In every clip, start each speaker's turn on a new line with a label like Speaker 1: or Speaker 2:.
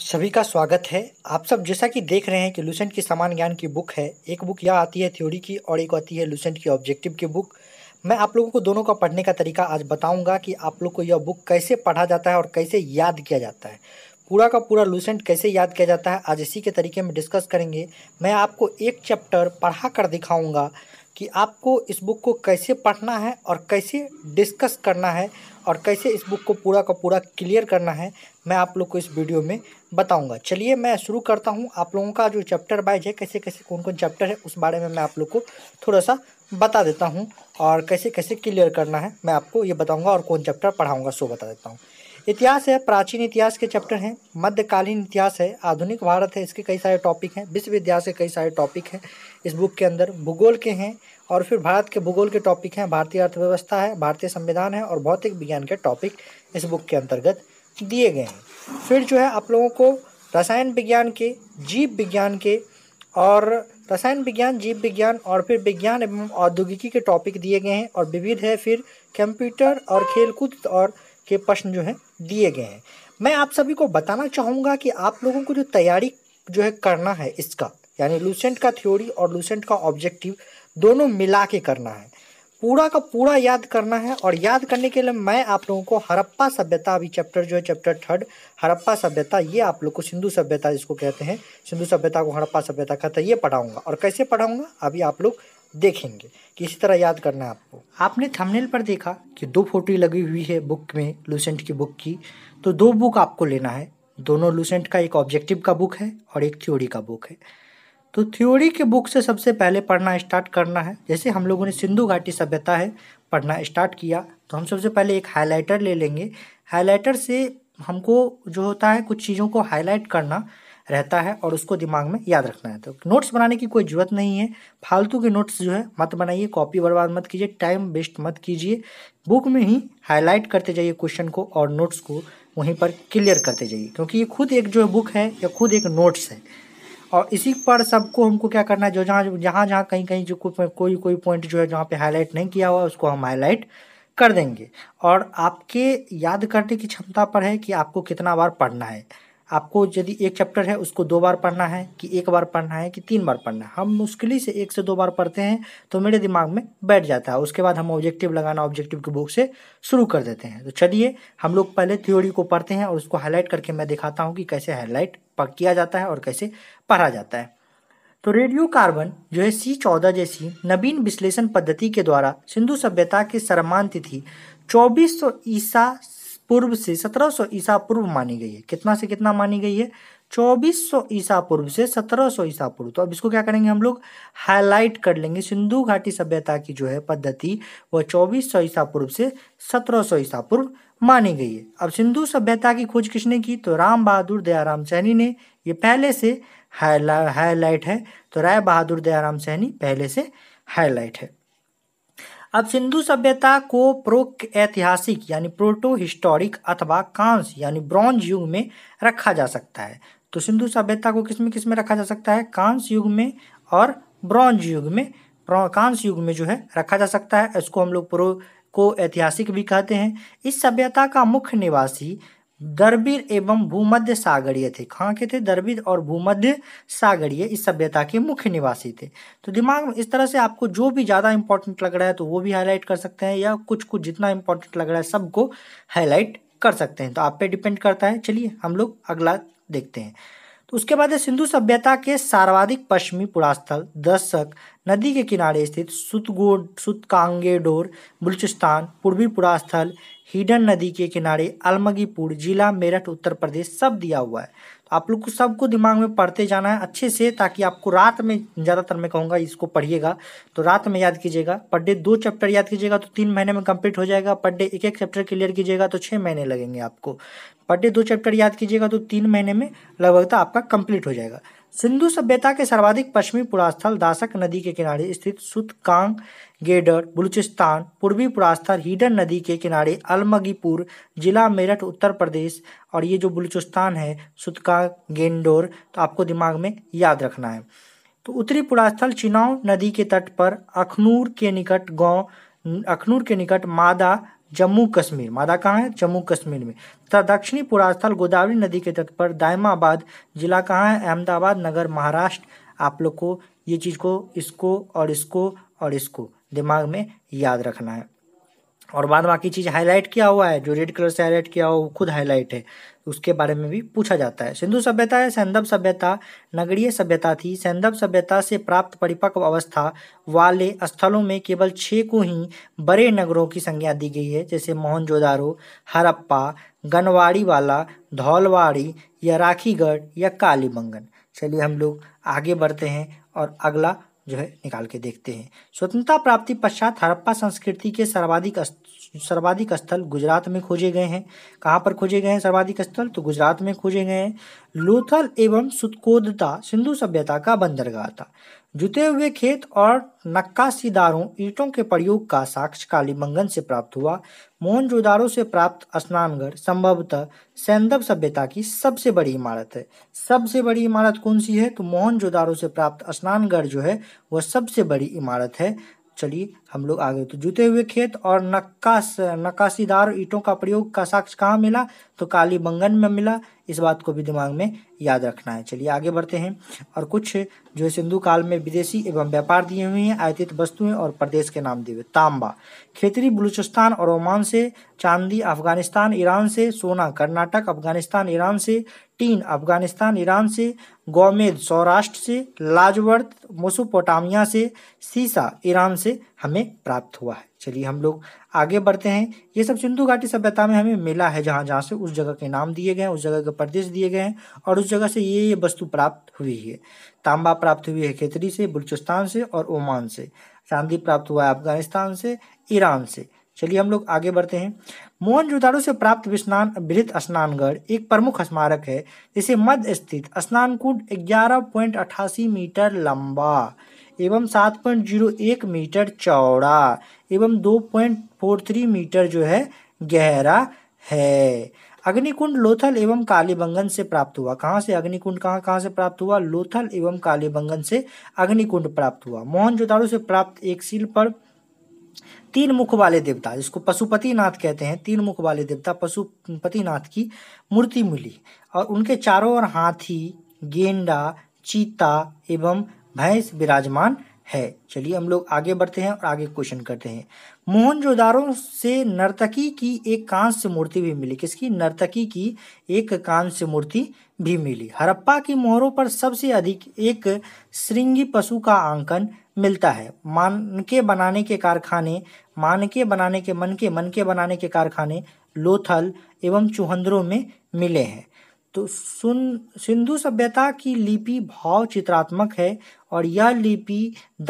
Speaker 1: सभी का स्वागत है आप सब जैसा कि देख रहे हैं कि लूसेंट की समान ज्ञान की बुक है एक बुक यह आती है थ्योरी की और एक आती है लूसेंट की ऑब्जेक्टिव की बुक मैं आप लोगों को दोनों का पढ़ने का तरीका आज बताऊंगा कि आप लोग को यह बुक कैसे पढ़ा जाता है और कैसे याद किया जाता है पूरा का पूरा लूसेंट कैसे याद किया जाता है आज इसी के तरीके में डिस्कस करेंगे मैं आपको एक चैप्टर पढ़ा कर दिखाऊंगा कि आपको इस बुक को कैसे पढ़ना है और कैसे डिस्कस करना है और कैसे इस बुक को पूरा का पूरा क्लियर करना है मैं आप लोग को इस वीडियो में बताऊंगा चलिए मैं शुरू करता हूं आप लोगों का जो चैप्टर वाइज है कैसे कैसे कौन कौन चैप्टर है उस बारे में मैं आप लोग को थोड़ा सा बता देता हूँ और कैसे कैसे क्लियर करना है मैं आपको ये बताऊँगा और कौन चैप्टर पढ़ाऊँगा सो बता देता हूँ इतिहास है प्राचीन इतिहास के चैप्टर हैं मध्यकालीन इतिहास है आधुनिक भारत है इसके कई सारे टॉपिक हैं विश्व इतिहास के कई सारे टॉपिक हैं इस बुक के अंदर भूगोल के हैं और फिर भारत के भूगोल के टॉपिक हैं भारतीय अर्थव्यवस्था है भारतीय संविधान है और भौतिक विज्ञान के टॉपिक इस बुक के अंतर्गत दिए गए हैं फिर जो है आप लोगों को रसायन विज्ञान के जीव विज्ञान के और रसायन विज्ञान जीव विज्ञान और फिर विज्ञान एवं औद्योगिकी के टॉपिक दिए गए हैं और विविध है फिर कंप्यूटर और खेलकूद और के प्रश्न जो हैं दिए गए हैं मैं आप सभी को बताना चाहूँगा कि आप लोगों को जो तैयारी जो है करना है इसका यानी लूसेंट का थ्योरी और लूसेंट का ऑब्जेक्टिव दोनों मिला के करना है पूरा का पूरा याद करना है और याद करने के लिए मैं आप लोगों को हड़प्पा सभ्यता अभी चैप्टर जो है चैप्टर थर्ड हड़प्पा सभ्यता ये आप लोग को सिंधु सभ्यता जिसको कहते हैं सिंधु सभ्यता को हड़प्पा सभ्यता कहते हैं ये पढ़ाऊंगा और कैसे पढ़ाऊंगा अभी आप लोग देखेंगे कि इसी तरह याद करना है आपको आपने थंबनेल पर देखा कि दो फोटो लगी हुई है बुक में लूसेंट की बुक की तो दो बुक आपको लेना है दोनों लूसेंट का एक ऑब्जेक्टिव का बुक है और एक थ्योरी का बुक है तो थ्योरी के बुक से सबसे पहले पढ़ना स्टार्ट करना है जैसे हम लोगों ने सिंधु घाटी सभ्यता है पढ़ना स्टार्ट किया तो हम सबसे पहले एक हाईलाइटर ले लेंगे हाईलाइटर से हमको जो होता है कुछ चीज़ों को हाईलाइट करना रहता है और उसको दिमाग में याद रखना है तो नोट्स बनाने की कोई ज़रूरत नहीं है फालतू के नोट्स जो है मत बनाइए कॉपी बर्बाद मत कीजिए टाइम वेस्ट मत कीजिए बुक में ही हाईलाइट करते जाइए क्वेश्चन को और नोट्स को वहीं पर क्लियर करते जाइए क्योंकि ये खुद एक जो बुक है या खुद एक नोट्स है और इसी पर सबको हमको क्या करना है जो जहाँ जहाँ जहाँ कहीं कहीं जो कोई कोई कोई पॉइंट जो है जहाँ पे हाईलाइट नहीं किया हुआ उसको हम हाईलाइट कर देंगे और आपके याद करने की क्षमता पर है कि आपको कितना बार पढ़ना है आपको यदि एक चैप्टर है उसको दो बार पढ़ना है कि एक बार पढ़ना है कि तीन बार पढ़ना है हम मुश्किल से एक से दो बार पढ़ते हैं तो मेरे दिमाग में बैठ जाता है उसके बाद हम ऑब्जेक्टिव लगाना ऑब्जेक्टिव की बुक से शुरू कर देते हैं तो चलिए हम लोग पहले थ्योरी को पढ़ते हैं और उसको हाईलाइट करके मैं दिखाता हूँ कि कैसे हाईलाइट किया जाता है और कैसे पढ़ा जाता है तो रेडियो कार्बन जो है सी चौदह जैसी नवीन विश्लेषण पद्धति के द्वारा सिंधु सभ्यता की सरमान तिथि चौबीस सौ ईसा पूर्व से 1700 ईसा पूर्व मानी गई है कितना से कितना मानी गई है 2400 ईसा पूर्व से 1700 ईसा पूर्व तो अब इसको क्या करेंगे हम लोग हाईलाइट कर लेंगे सिंधु घाटी सभ्यता की जो है पद्धति वह 2400 ईसा पूर्व से 1700 ईसा पूर्व मानी गई है अब सिंधु सभ्यता की खोज किसने की तो राम बहादुर दयाराम सहनी ने ये पहले से हाईलाइट है तो राय बहादुर दयाराम सहनी पहले से हाईलाइट है अब सिंधु सभ्यता को प्रो ऐतिहासिक यानी प्रोटो हिस्टोरिक अथवा कांस यानी ब्रॉन्ज युग में रखा जा सकता है तो सिंधु सभ्यता को किस में किस में रखा जा सकता है कांस युग में और ब्रॉन्ज युग में कांस युग में जो है रखा जा सकता है इसको हम लोग प्रो को ऐतिहासिक भी कहते हैं इस सभ्यता का मुख्य निवासी दरबीर एवं भूमध्य सागरीय थे कहाँ के थे दरबीर और भूमध्य सागरीय इस सभ्यता के मुख्य निवासी थे तो दिमाग में इस तरह से आपको जो भी ज़्यादा इंपॉर्टेंट लग रहा है तो वो भी हाईलाइट कर सकते हैं या कुछ कुछ जितना इंपॉर्टेंट लग रहा है सबको हाईलाइट कर सकते हैं तो आप पे डिपेंड करता है चलिए हम लोग अगला देखते हैं तो उसके बाद सिंधु सभ्यता के सर्वाधिक पश्चिमी पुरास्थल दशक नदी के किनारे स्थित सुतगोड सुतकांगेडोर बलूचिस्तान पूर्वी पुरास्थल हिडन नदी के किनारे अलमगीपुर जिला मेरठ उत्तर प्रदेश सब दिया हुआ है आप लोग को सबको दिमाग में पढ़ते जाना है अच्छे से ताकि आपको रात में ज़्यादातर मैं कहूँगा इसको पढ़िएगा तो रात में याद कीजिएगा पर डे दो चैप्टर याद कीजिएगा तो तीन महीने में कंप्लीट हो जाएगा पर डे एक एक चैप्टर क्लियर कीजिएगा तो छः महीने लगेंगे आपको पर डे दो चैप्टर याद कीजिएगा तो तीन महीने में लगभग तो आपका कंप्लीट हो जाएगा सिंधु सभ्यता के सर्वाधिक पश्चिमी पुरास्थल दासक नदी के किनारे स्थित सुतकांग गेडर बलूचिस्तान पूर्वी पुरास्थल हीडन नदी के किनारे अलमगीपुर जिला मेरठ उत्तर प्रदेश और ये जो बलूचिस्तान है सुतकांग गेंडोर तो आपको दिमाग में याद रखना है तो उत्तरी पुरास्थल चिनाव नदी के तट पर अखनूर के निकट गांव अखनूर के निकट मादा जम्मू कश्मीर मादा कहाँ है जम्मू कश्मीर में तथा दक्षिणी पुरास्थल गोदावरी नदी के तट पर दायमाबाद जिला कहाँ है अहमदाबाद नगर महाराष्ट्र आप लोग को ये चीज़ को इसको और इसको और इसको दिमाग में याद रखना है और बाद बाकी चीज़ हाईलाइट किया हुआ है जो रेड कलर से हाईलाइट किया हुआ वो खुद हाईलाइट है उसके बारे में भी पूछा जाता है सिंधु सभ्यता या सैंधव सभ्यता नगरीय सभ्यता थी सैंधव सभ्यता से प्राप्त परिपक्व अवस्था वाले स्थलों में केवल छः को ही बड़े नगरों की संज्ञा दी गई है जैसे मोहनजोदारो हरप्पा गनवाड़ी वाला धौलवाड़ी या राखीगढ़ या कालीबंगन चलिए हम लोग आगे बढ़ते हैं और अगला जो है निकाल के देखते हैं स्वतंत्रता प्राप्ति पश्चात हरप्पा संस्कृति के सर्वाधिक सर्वाधिक स्थल गुजरात में खोजे गए हैं कहाँ पर खोजे गए हैं सर्वाधिक स्थल तो गुजरात में खोजे गए हैं लोथल एवं सुतकोदता सिंधु सभ्यता का बंदरगाह था जुते हुए खेत और नक्काशीदारों ईटों के प्रयोग का साक्ष्य कालीबंगन से प्राप्त हुआ मोहनजोदारों से प्राप्त स्नानगढ़ संभवतः सैंधव सभ्यता की सबसे बड़ी इमारत है सबसे बड़ी इमारत कौन सी है तो मोहनजोदारों से प्राप्त स्नानगढ़ जो है वह सबसे बड़ी इमारत है चलिए हम लोग आगे तो जुते हुए खेत और नक्काश नक्काशीदार ईंटों का प्रयोग का साक्ष्य कहाँ मिला तो कालीबंगन में मिला इस बात को भी दिमाग में याद रखना है चलिए आगे बढ़ते हैं और कुछ जो है सिंधु काल में विदेशी एवं व्यापार दिए हुए हैं आयतित वस्तुएं और प्रदेश के नाम दिए हुए तांबा खेतरी बलूचिस्तान और ओमान से चांदी अफगानिस्तान ईरान से सोना कर्नाटक अफगानिस्तान ईरान से टीन अफगानिस्तान ईरान से गोमेद सौराष्ट्र से लाजवर्त मोसुपोटामिया से सीसा ईरान से हमें प्राप्त हुआ है चलिए हम लोग आगे बढ़ते हैं ये सब सिंधु घाटी सभ्यता में हमें मिला है जहाँ जहाँ से उस जगह के नाम दिए गए हैं उस जगह के प्रदेश दिए गए हैं और उस जगह से ये ये वस्तु प्राप्त हुई है तांबा प्राप्त हुई है खेतरी से बलूचिस्तान से और ओमान से चांदी प्राप्त हुआ है अफगानिस्तान से ईरान से चलिए हम लोग आगे बढ़ते हैं मोहन जोदाड़ो से प्राप्त विस्नान वृत स्नानगढ़ एक प्रमुख स्मारक है जिसे मध्य स्थित स्नानकूट ग्यारह पॉइंट अट्ठासी मीटर लंबा एवं 7.01 मीटर चौड़ा एवं 2.43 मीटर जो है गहरा है अग्निकुंड लोथल एवं कालीबंगन से प्राप्त हुआ कहाँ से अग्निकुंड कहाँ कहाँ से प्राप्त हुआ लोथल एवं कालीबंगन से अग्निकुंड प्राप्त हुआ जोदारो से प्राप्त एक शिल पर तीन मुख वाले देवता जिसको पशुपति नाथ कहते हैं तीन मुख वाले देवता पशुपति नाथ की मूर्ति मिली और उनके चारों ओर हाथी गेंडा चीता एवं भैंस विराजमान है चलिए हम लोग आगे बढ़ते हैं और आगे क्वेश्चन करते हैं मोहनजोदारों से नर्तकी की एक कांस्य मूर्ति भी मिली किसकी नर्तकी की एक कांस्य मूर्ति भी मिली हड़प्पा की मोहरों पर सबसे अधिक एक श्रृंगी पशु का आंकन मिलता है मानके बनाने के कारखाने मानके बनाने के मनके मनके बनाने के कारखाने लोथल एवं चुहंदरों में मिले हैं तो सुन सिंधु सभ्यता की लिपि भाव चित्रात्मक है और यह लिपि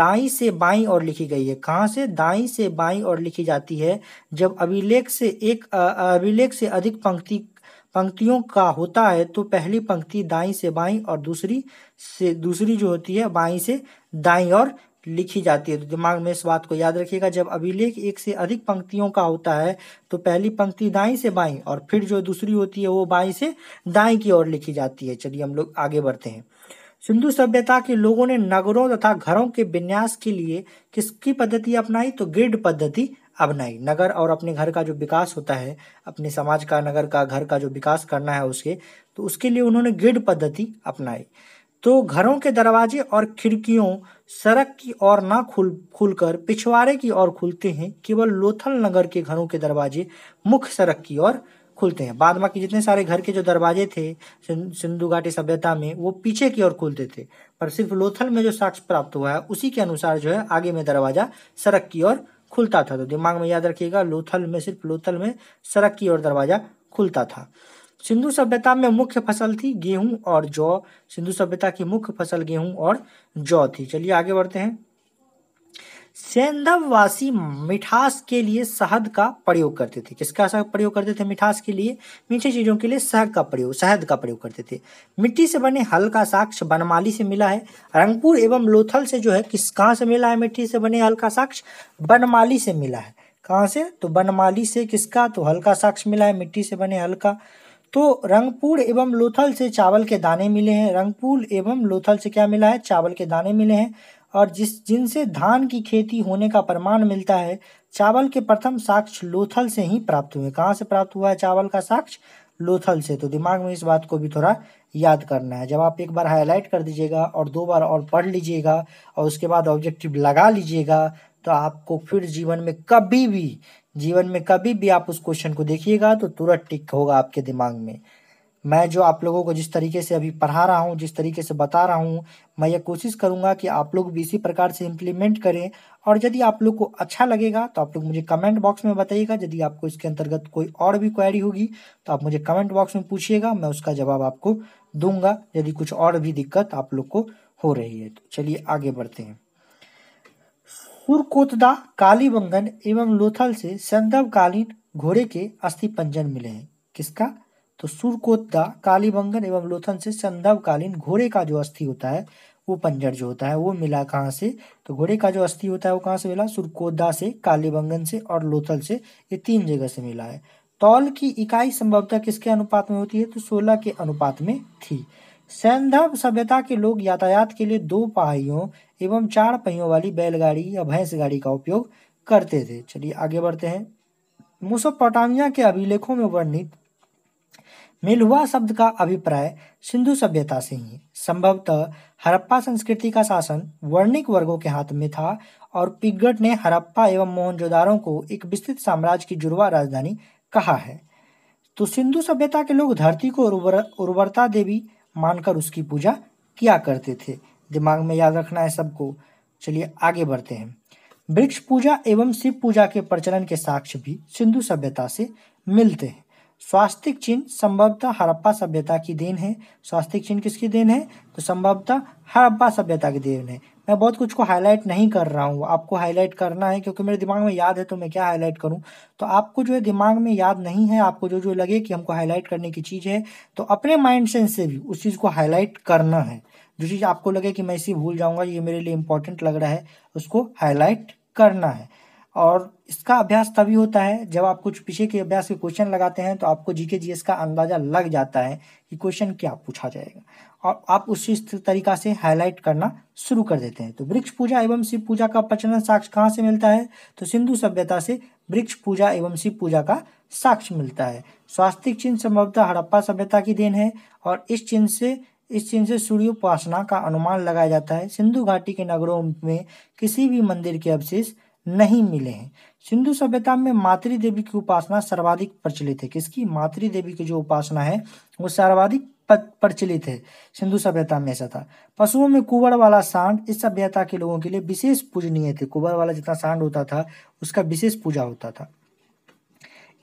Speaker 1: दाई से बाई और लिखी गई है कहाँ से दाई से बाई और लिखी जाती है जब अभिलेख से एक अभिलेख से अधिक पंक्ति पंक्तियों का होता है तो पहली पंक्ति दाई से बाई और दूसरी से दूसरी जो होती है बाई से दाई और लिखी जाती है तो दिमाग में इस बात को याद रखिएगा जब अभिलेख एक से अधिक पंक्तियों का होता है तो पहली पंक्ति दाई से बाई और फिर जो दूसरी होती है वो बाई से दाई की ओर लिखी जाती है चलिए हम लोग आगे बढ़ते हैं सिंधु सभ्यता के लोगों ने नगरों तथा घरों के विन्यास के लिए किसकी पद्धति अपनाई तो ग्रिड पद्धति अपनाई नगर और अपने घर का जो विकास होता है अपने समाज का नगर का घर का जो विकास करना है उसके तो उसके लिए उन्होंने ग्रिड पद्धति अपनाई तो घरों के दरवाजे और खिड़कियों सड़क की ओर ना खुल खुलकर पिछवाड़े की ओर खुलते हैं केवल लोथल नगर के घरों के दरवाजे मुख्य सड़क की ओर खुलते हैं बाद बाकी जितने सारे घर के जो दरवाजे थे सिंधु घाटी सभ्यता में वो पीछे की ओर खुलते थे पर सिर्फ लोथल में जो साक्ष्य प्राप्त हुआ है उसी के अनुसार जो है आगे में दरवाजा सड़क की ओर खुलता था तो दिमाग में याद रखिएगा लोथल में सिर्फ लोथल में सड़क की ओर दरवाजा खुलता था सिंधु सभ्यता में मुख्य फसल थी गेहूं और जौ सिंधु सभ्यता की मुख्य फसल गेहूं और जौ थी चलिए आगे बढ़ते हैं सैंधववासी मिठास के लिए शहद का प्रयोग करते थे किसका प्रयोग करते थे मिठास के लिए मीठी चीजों के लिए शहद का प्रयोग शहद का प्रयोग करते थे मिट्टी से बने हल्का साक्ष बनमाली से मिला है रंगपुर एवं लोथल से जो है किस कहाँ से मिला है मिट्टी से बने हल्का साक्ष बनमाली से मिला है कहाँ से तो बनमाली से किसका तो हल्का साक्ष मिला है मिट्टी से बने हल्का तो रंगपुर एवं लोथल से चावल के दाने मिले हैं रंगपुर एवं लोथल से क्या मिला है चावल के दाने मिले हैं और जिस जिनसे धान की खेती होने का प्रमाण मिलता है चावल के प्रथम साक्ष लोथल से ही प्राप्त हुए कहाँ से प्राप्त हुआ है चावल का साक्ष लोथल से तो दिमाग में इस बात को भी थोड़ा याद करना है जब आप एक बार हाईलाइट कर दीजिएगा और दो बार और पढ़ लीजिएगा और उसके बाद ऑब्जेक्टिव लगा लीजिएगा तो आपको फिर जीवन में कभी भी जीवन में कभी भी आप उस क्वेश्चन को देखिएगा तो तुरंत टिक होगा आपके दिमाग में मैं जो आप लोगों को जिस तरीके से अभी पढ़ा रहा हूँ जिस तरीके से बता रहा हूँ मैं ये कोशिश करूँगा कि आप लोग भी इसी प्रकार से इम्प्लीमेंट करें और यदि आप लोग को अच्छा लगेगा तो आप लोग मुझे कमेंट बॉक्स में बताइएगा यदि आपको इसके अंतर्गत कोई और भी क्वेरी होगी तो आप मुझे कमेंट बॉक्स में पूछिएगा मैं उसका जवाब आपको दूंगा यदि कुछ और भी दिक्कत आप लोग को हो रही है तो चलिए आगे बढ़ते हैं हुरकोतदा कालीबंगन एवं लोथल से कालीन घोड़े के अस्थि पंजन मिले हैं किसका तो सुरकोतदा कालीबंगन एवं लोथल से कालीन घोड़े का जो अस्थि होता है वो पंजर जो होता है वो मिला कहाँ से तो घोड़े का जो अस्थि होता है वो कहाँ से मिला सुरकोदा से कालीबंगन से और लोथल से ये तीन जगह से मिला है तौल की इकाई संभवतः किसके अनुपात में होती है तो सोलह के अनुपात में थी सैंधव सभ्यता के लोग यातायात के लिए दो पहाइयों एवं चार पहियों वाली बैलगाड़ी या भैंस गाड़ी का उपयोग करते थे चलिए आगे बढ़ते हैं मुसोपोटामिया के अभिलेखों में वर्णित मेलुआ शब्द का अभिप्राय सिंधु सभ्यता से ही संभवतः हरप्पा संस्कृति का शासन वर्णिक वर्गों के हाथ में था और पिगट ने हरप्पा एवं मोहनजोदारों को एक विस्तृत साम्राज्य की जुड़वा राजधानी कहा है तो सिंधु सभ्यता के लोग धरती को उर्वर, उर्वरता देवी मानकर उसकी पूजा किया करते थे दिमाग में याद रखना है सबको चलिए आगे बढ़ते हैं वृक्ष पूजा एवं शिव पूजा के प्रचलन के साक्ष्य भी सिंधु सभ्यता से मिलते हैं स्वास्तिक चिन्ह संभवतः हरप्पा सभ्यता की देन है स्वास्तिक चिन्ह किसकी देन है तो संभवतः हरप्पा सभ्यता की देन है मैं बहुत कुछ को हाईलाइट नहीं कर रहा हूँ आपको हाईलाइट करना है क्योंकि मेरे दिमाग में याद है तो मैं क्या हाईलाइट करूँ तो आपको जो है दिमाग में याद नहीं है आपको जो जो लगे कि हमको हाईलाइट करने की चीज़ है तो अपने माइंड सेंस से भी उस चीज़ को हाईलाइट करना है जो चीज़ आपको लगे कि मैं इसी भूल जाऊँगा ये मेरे लिए इंपॉर्टेंट लग रहा है उसको हाईलाइट करना है और इसका अभ्यास तभी होता है जब आप कुछ पीछे के अभ्यास के क्वेश्चन लगाते हैं तो आपको जीके जीएस का अंदाज़ा लग जाता है कि क्वेश्चन क्या पूछा जाएगा और आप उसी तरीका से हाईलाइट करना शुरू कर देते हैं तो वृक्ष पूजा एवं शिव पूजा का प्रचलन साक्ष्य कहाँ से मिलता है तो सिंधु सभ्यता से वृक्ष पूजा एवं शिव पूजा का साक्ष्य मिलता है स्वास्तिक चिन्ह संभवतः हड़प्पा सभ्यता की देन है और इस चिन्ह से इस चिन्ह से सूर्योपासना का अनुमान लगाया जाता है सिंधु घाटी के नगरों में किसी भी मंदिर के अवशेष नहीं मिले हैं सिंधु सभ्यता में मातृदेवी की उपासना सर्वाधिक प्रचलित है किसकी मातृदेवी की जो उपासना है वो सर्वाधिक प्रचलित है सिंधु सभ्यता में ऐसा था पशुओं में कुबर वाला सांड इस सभ्यता के लोगों के लिए विशेष पूजनीय थे कुबर वाला जितना सांड होता था उसका विशेष पूजा होता था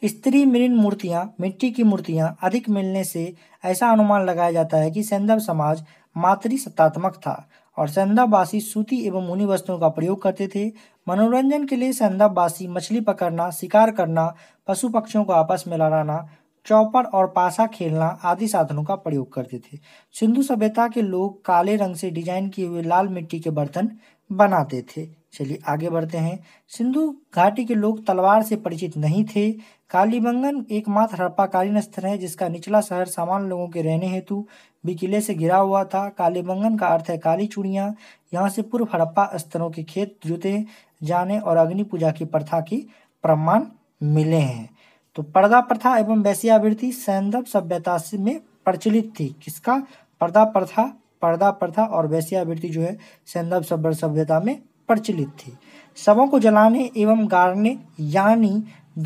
Speaker 1: स्त्री मृण मूर्तियां मिट्टी की मूर्तियां अधिक मिलने से ऐसा अनुमान लगाया जाता है कि सैंधव समाज मातृ सत्तात्मक था और सैंधववासी सूती एवं ऊनी वस्तुओं का प्रयोग करते थे मनोरंजन के लिए सैंधववासी मछली पकड़ना शिकार करना पशु पक्षियों को आपस में लड़ाना चौपर और पासा खेलना आदि साधनों का प्रयोग करते थे सिंधु सभ्यता के लोग काले रंग से डिजाइन किए हुए लाल मिट्टी के बर्तन बनाते थे चलिए आगे बढ़ते हैं सिंधु घाटी के लोग तलवार से परिचित नहीं थे कालीबंगन एकमात्र हड़प्पाकालीन स्थल है जिसका निचला शहर सामान्य लोगों के रहने हेतु भी किले से घिरा हुआ था कालीबंगन का अर्थ है काली चूड़िया यहाँ से पूर्व हड़प्पा स्तरों के खेत जुते जाने और अग्नि पूजा की प्रथा की प्रमाण मिले हैं तो पर्दा प्रथा एवं वैश्यावृत्ति सैंधव सभ्यता में प्रचलित थी किसका पर्दा प्रथा पर्दा प्रथा और वैश्यावृत्ति जो है सैंधव सभ्यता में प्रचलित थी शवों को जलाने एवं गाड़ने यानी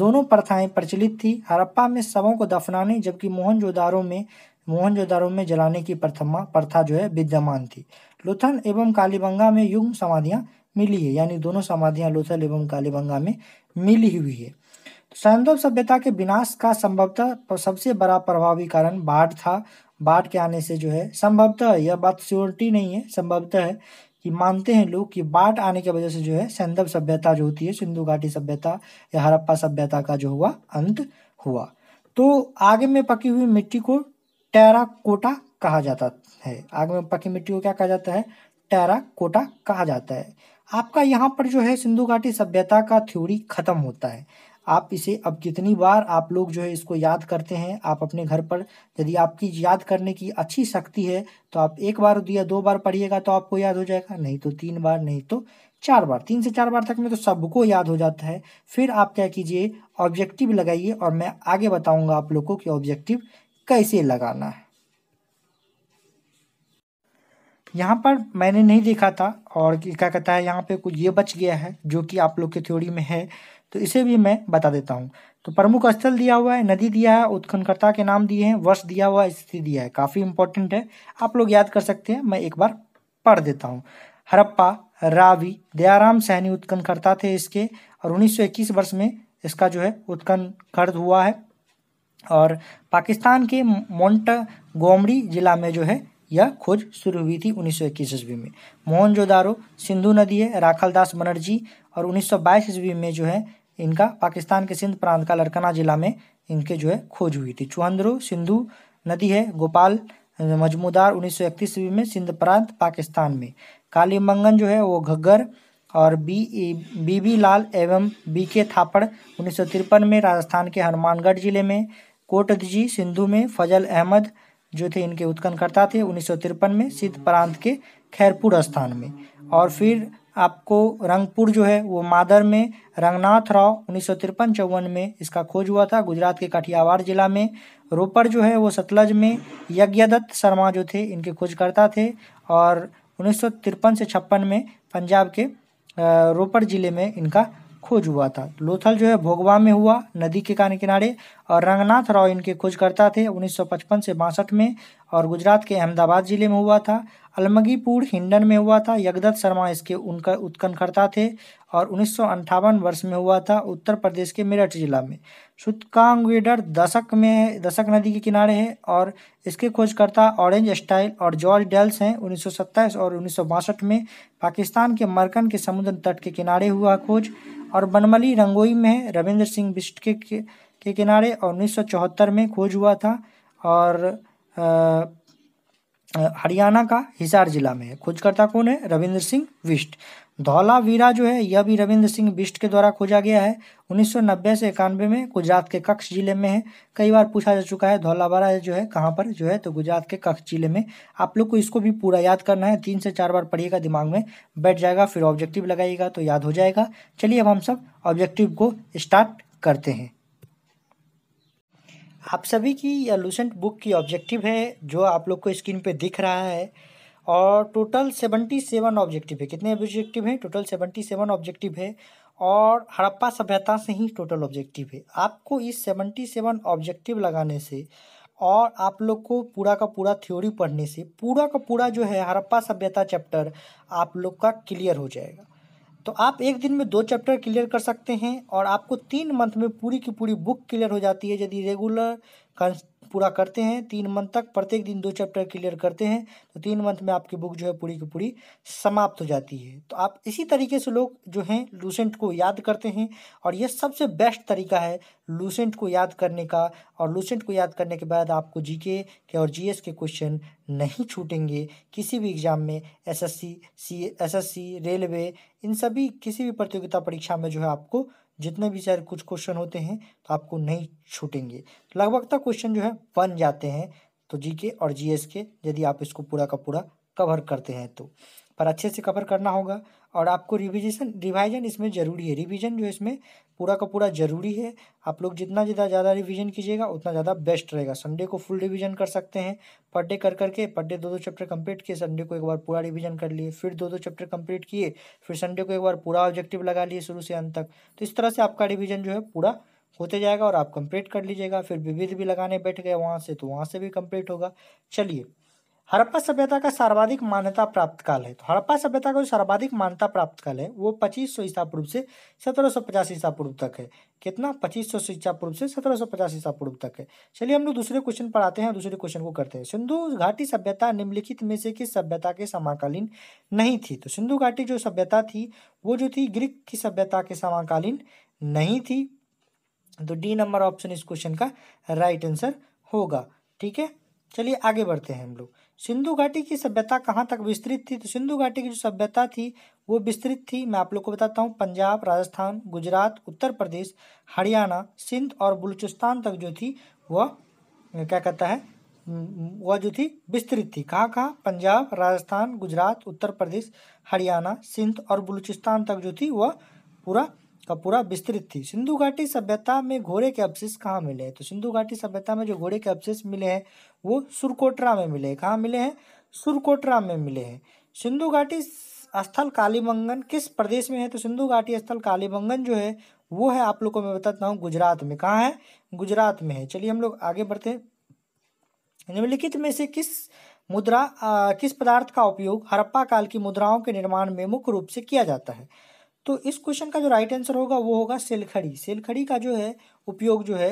Speaker 1: दोनों प्रथाएं प्रचलित थी हड़प्पा में शवों को दफनाने जबकि मोहनजोदारों में मोहनजोदारों में जलाने की प्रथमा प्रथा जो है विद्यमान थी लुथन एवं कालीबंगा में युग्म समाधियां मिली है यानी दोनों समाधियां लुथन एवं कालीबंगा में मिली हुई है सैंदव सभ्यता के विनाश का संभवतः सबसे बड़ा प्रभावी कारण बाढ़ था बाढ़ के आने से जो है संभवतः यह बात श्योरिटी नहीं है संभवतः है कि मानते हैं लोग कि बाढ़ आने की वजह से जो है सैंदव सभ्यता जो होती है सिंधु घाटी सभ्यता या हड़प्पा सभ्यता का जो हुआ अंत हुआ तो आगे में पकी हुई मिट्टी को कोटा कहा जाता है आगे में पकी मिट्टी को क्या कहा जाता है कोटा कहा जाता है आपका यहाँ पर जो है सिंधु घाटी सभ्यता का थ्योरी खत्म होता है आप इसे अब कितनी बार आप लोग जो है इसको याद करते हैं आप अपने घर पर यदि आपकी याद करने की अच्छी शक्ति है तो आप एक बार या दो बार पढ़िएगा तो आपको याद हो जाएगा नहीं तो तीन बार नहीं तो चार बार तीन से चार बार तक में तो सबको याद हो जाता है फिर आप क्या कीजिए ऑब्जेक्टिव लगाइए और मैं आगे बताऊंगा आप लोग को कि ऑब्जेक्टिव कैसे लगाना है यहाँ पर मैंने नहीं देखा था और क्या कहता है यहाँ पे कुछ ये बच गया है जो कि आप लोग के थ्योरी में है तो इसे भी मैं बता देता हूँ तो प्रमुख स्थल दिया हुआ है नदी दिया है उत्खनकर्ता के नाम दिए हैं वर्ष दिया हुआ स्थिति दिया है काफ़ी इंपॉर्टेंट है आप लोग याद कर सकते हैं मैं एक बार पढ़ देता हूँ हरप्पा रावी दयाराम सहनी उत्खनकर्ता थे इसके और 1921 वर्ष में इसका जो है उत्खन खर्द हुआ है और पाकिस्तान के मोन्ट गोमड़ी जिला में जो है यह खोज शुरू हुई थी 1921 ईस्वी में मोहनजोदारो सिंधु नदी है राखलदास बनर्जी और 1922 ईस्वी में जो है इनका पाकिस्तान के सिंध प्रांत का लड़कना ज़िला में इनके जो है खोज हुई थी चुहंद्रो सिंधु नदी है गोपाल मजमूदार उन्नीस सौ में सिंध प्रांत पाकिस्तान में काली मंगन जो है वो घग्गर और बी बी बी लाल एवं बी के थापड़ उन्नीस सौ तिरपन में राजस्थान के हनुमानगढ़ जिले में कोटजी सिंधु में फजल अहमद जो थे इनके उत्कनकर्ता थे उन्नीस में सिद्ध प्रांत के खैरपुर स्थान में और फिर आपको रंगपुर जो है वो मादर में रंगनाथ राव उन्नीस सौ तिरपन चौवन में इसका खोज हुआ था गुजरात के काठियावाड़ जिला में रोपड़ जो है वो सतलज में यज्ञदत्त शर्मा जो थे इनके खोजकर्ता थे और उन्नीस सौ तिरपन से छप्पन में पंजाब के रोपड़ जिले में इनका खोज हुआ था लोथल जो है भोगवा में हुआ नदी के कान किनारे और रंगनाथ राव इनके खोजकर्ता थे 1955 से बासठ में और गुजरात के अहमदाबाद जिले में हुआ था अलमगीपुर हिंडन में हुआ था यगदत्त शर्मा इसके उनका उत्खननकर्ता थे और उन्नीस वर्ष में हुआ था उत्तर प्रदेश के मेरठ जिला में सुतकांगवेडर दशक में दशक नदी के किनारे है और इसके खोजकर्ता ऑरेंज स्टाइल और जॉर्ज डेल्स हैं उन्नीस और उन्नीस में पाकिस्तान के मरकन के समुद्र तट के किनारे हुआ खोज और बनमली रंगोई में रविंद्र सिंह बिस्ट के, के, किनारे और उन्नीस में खोज हुआ था और हरियाणा का हिसार जिला में है खोजकर्ता कौन है रविंद्र सिंह विष्ट धौलावीरा जो है यह भी रविंद्र सिंह बिष्ट के द्वारा खोजा गया है 1990 से इक्यानवे में गुजरात के कक्ष जिले में है कई बार पूछा जा चुका है बारा जो है कहाँ पर जो है तो गुजरात के कक्ष जिले में आप लोग को इसको भी पूरा याद करना है तीन से चार बार पढ़िएगा दिमाग में बैठ जाएगा फिर ऑब्जेक्टिव लगाइएगा तो याद हो जाएगा चलिए अब हम सब ऑब्जेक्टिव को स्टार्ट करते हैं आप सभी की लूसेंट बुक की ऑब्जेक्टिव है जो आप लोग को स्क्रीन पे दिख रहा है और टोटल सेवेंटी सेवन ऑब्जेक्टिव है कितने ऑब्जेक्टिव हैं टोटल सेवेंटी सेवन ऑब्जेक्टिव है और हड़प्पा सभ्यता से ही टोटल ऑब्जेक्टिव है आपको इस सेवेंटी सेवन ऑब्जेक्टिव लगाने से और आप लोग को पूरा का पूरा थ्योरी पढ़ने से पूरा का पूरा जो है हड़प्पा सभ्यता चैप्टर आप लोग का क्लियर हो जाएगा तो आप एक दिन में दो चैप्टर क्लियर कर सकते हैं और आपको तीन मंथ में पूरी की पूरी बुक क्लियर हो जाती है यदि रेगुलर पूरा करते हैं तीन मंथ तक प्रत्येक दिन दो चैप्टर क्लियर करते हैं तो तीन मंथ में आपकी बुक जो है पूरी की पूरी समाप्त हो जाती है तो आप इसी तरीके से लोग जो हैं लूसेंट को याद करते हैं और यह सबसे बेस्ट तरीका है लूसेंट को याद करने का और लूसेंट को याद करने के बाद आपको जी के और जी के क्वेश्चन नहीं छूटेंगे किसी भी एग्ज़ाम में एस सी रेलवे इन सभी किसी भी प्रतियोगिता परीक्षा में जो है आपको जितने भी सारे कुछ क्वेश्चन होते हैं तो आपको नहीं छूटेंगे लगभग तक क्वेश्चन जो है बन जाते हैं तो जी के और जी एस के यदि आप इसको पूरा का पूरा कवर करते हैं तो पर अच्छे से कवर करना होगा और आपको रिविजन रिवाइजन इसमें ज़रूरी है रिविजन जो इसमें पूरा का पूरा ज़रूरी है आप लोग जितना जितना ज़्यादा रिवीजन कीजिएगा उतना ज़्यादा बेस्ट रहेगा संडे को फुल रिवीजन कर सकते हैं पर डे कर करके पर डे दो दो चैप्टर कंप्लीट किए संडे को एक बार पूरा रिवीजन कर लिए फिर दो दो चैप्टर कंप्लीट किए फिर संडे को एक बार पूरा ऑब्जेक्टिव लगा लिए शुरू से अंत तक तो इस तरह से आपका रिविज़न जो है पूरा होते जाएगा और आप कंप्लीट कर लीजिएगा फिर विविध भी लगाने बैठ गए वहाँ से तो वहाँ से भी कंप्लीट होगा चलिए हड़प्पा सभ्यता का सर्वाधिक मान्यता प्राप्त काल है तो हड़प्पा सभ्यता का जो सर्वाधिक मान्यता प्राप्त काल है वो 2500 ईसा पूर्व से 1750 ईसा पूर्व तक है कितना 2500 ईसा पूर्व से 1750 ईसा पूर्व तक है चलिए हम लोग दूसरे क्वेश्चन पर आते हैं दूसरे क्वेश्चन को करते हैं सिंधु घाटी सभ्यता निम्नलिखित में से किस सभ्यता के समाकालीन नहीं थी तो सिंधु घाटी जो सभ्यता थी वो जो थी ग्रीक की सभ्यता के समाकालीन नहीं थी तो डी नंबर ऑप्शन इस क्वेश्चन का राइट आंसर होगा ठीक है चलिए आगे बढ़ते हैं हम लोग सिंधु घाटी की सभ्यता कहाँ तक विस्तृत थी तो सिंधु घाटी की जो सभ्यता थी वो विस्तृत थी मैं आप लोग को बताता हूँ पंजाब राजस्थान गुजरात उत्तर प्रदेश हरियाणा सिंध और बलूचिस्तान तक जो थी वह क्या कहता है वह जो थी विस्तृत थी कहाँ कहाँ पंजाब राजस्थान गुजरात उत्तर प्रदेश हरियाणा सिंध और बलूचिस्तान तक जो थी वह पूरा का पूरा विस्तृत थी सिंधु घाटी सभ्यता में घोड़े के अवशेष कहाँ मिले हैं तो सिंधु घाटी सभ्यता में जो घोड़े के अवशेष मिले हैं वो सुरकोटरा में मिले हैं कहाँ मिले हैं सुरकोटरा में मिले हैं सिंधु घाटी स्थल कालीबंगन किस प्रदेश में है तो सिंधु घाटी स्थल कालीबंगन जो है वो है आप लोग को मैं बताता हूँ गुजरात में कहाँ है गुजरात में है चलिए हम लोग आगे बढ़ते निम्नलिखित में से किस मुद्रा आ, किस पदार्थ का उपयोग हड़प्पा काल की मुद्राओं के निर्माण में मुख्य रूप से किया जाता है तो इस क्वेश्चन का जो राइट आंसर होगा वो होगा सिलखड़ी सिलखड़ी का जो है उपयोग जो है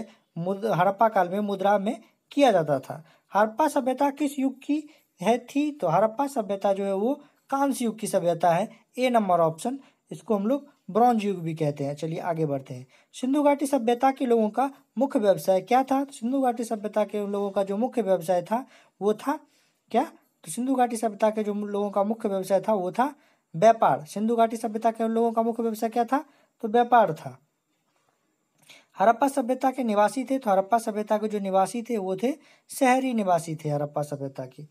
Speaker 1: हड़प्पा काल में मुद्रा में किया जाता था हड़प्पा सभ्यता किस युग की है थी तो हड़प्पा सभ्यता जो है वो सी युग की सभ्यता है ए नंबर ऑप्शन इसको हम लोग ब्रॉन्ज युग भी कहते हैं चलिए आगे बढ़ते हैं सिंधु घाटी सभ्यता के लोगों का मुख्य व्यवसाय क्या था सिंधु घाटी सभ्यता के लोगों का जो मुख्य व्यवसाय था वो था क्या तो सिंधु घाटी सभ्यता के जो लोगों का मुख्य व्यवसाय था वो था व्यापार सिंधु घाटी सभ्यता के लोगों का मुख्य व्यवसाय क्या था तो व्यापार था हरप्पा सभ्यता के निवासी थे तो हरप्पा सभ्यता के जो निवासी थे वो थे शहरी निवासी थे हरप्पा सभ्यता के